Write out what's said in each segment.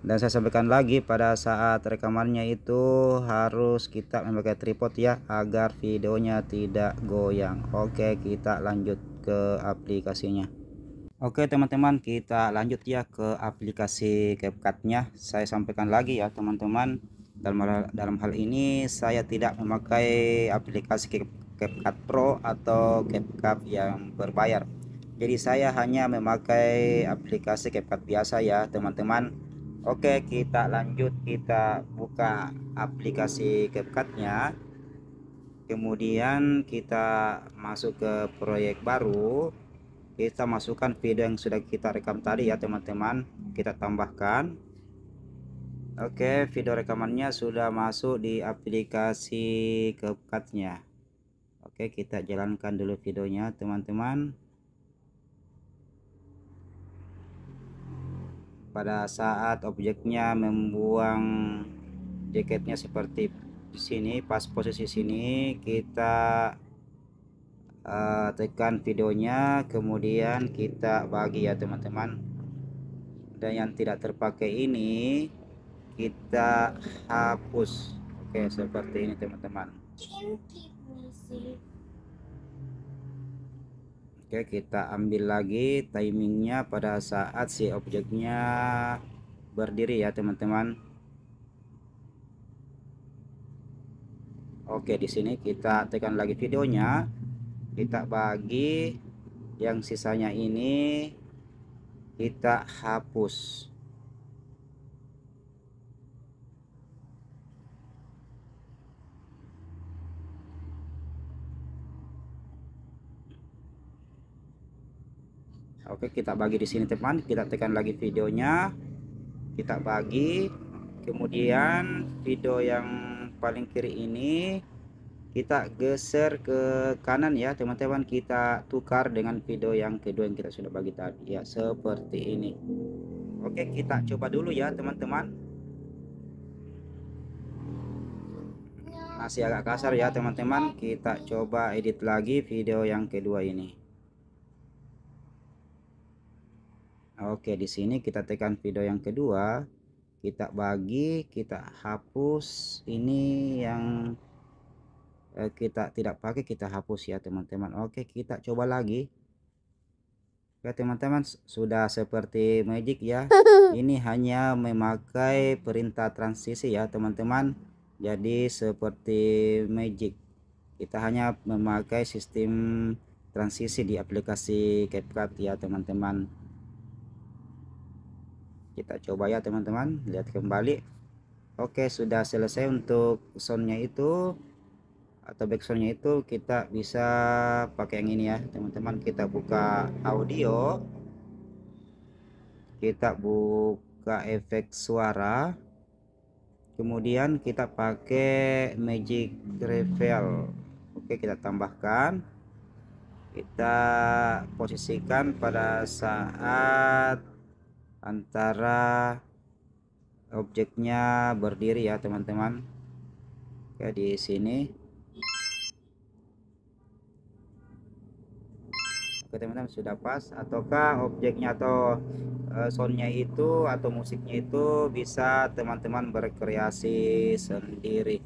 dan saya sampaikan lagi pada saat rekamannya itu harus kita memakai tripod ya agar videonya tidak goyang oke kita lanjut ke aplikasinya oke teman-teman kita lanjut ya ke aplikasi CapCut nya saya sampaikan lagi ya teman-teman dalam, dalam hal ini saya tidak memakai aplikasi CapCut Pro atau CapCut yang berbayar jadi saya hanya memakai aplikasi CapCut biasa ya teman-teman Oke kita lanjut kita buka aplikasi CapCutnya kemudian kita masuk ke proyek baru kita masukkan video yang sudah kita rekam tadi ya teman-teman kita tambahkan Oke video rekamannya sudah masuk di aplikasi CapCutnya Oke kita jalankan dulu videonya teman-teman pada saat objeknya membuang jaketnya seperti di sini pas posisi sini kita uh, tekan videonya kemudian kita bagi ya teman-teman dan yang tidak terpakai ini kita hapus oke seperti ini teman-teman Oke kita ambil lagi timingnya pada saat si objeknya berdiri ya teman-teman Oke di sini kita tekan lagi videonya kita bagi yang sisanya ini kita hapus Oke, kita bagi di sini teman. Kita tekan lagi videonya. Kita bagi. Kemudian video yang paling kiri ini kita geser ke kanan ya, teman-teman. Kita tukar dengan video yang kedua yang kita sudah bagi tadi ya, seperti ini. Oke, kita coba dulu ya, teman-teman. Masih agak kasar ya, teman-teman. Kita coba edit lagi video yang kedua ini. Oke, di sini kita tekan video yang kedua, kita bagi, kita hapus. Ini yang eh, kita tidak pakai, kita hapus ya, teman-teman. Oke, kita coba lagi. Oke ya, teman-teman, sudah seperti magic ya. Ini hanya memakai perintah transisi ya, teman-teman. Jadi seperti magic. Kita hanya memakai sistem transisi di aplikasi CapCut ya, teman-teman kita coba ya teman-teman lihat kembali oke sudah selesai untuk soundnya itu atau backsoundnya itu kita bisa pakai yang ini ya teman-teman kita buka audio kita buka efek suara kemudian kita pakai magic reveal oke kita tambahkan kita posisikan pada saat antara objeknya berdiri ya teman-teman ya di sini oke teman-teman sudah pas ataukah objeknya atau eh, soundnya itu atau musiknya itu bisa teman-teman berkreasi sendiri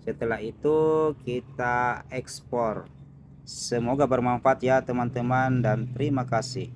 setelah itu kita ekspor semoga bermanfaat ya teman-teman dan terima kasih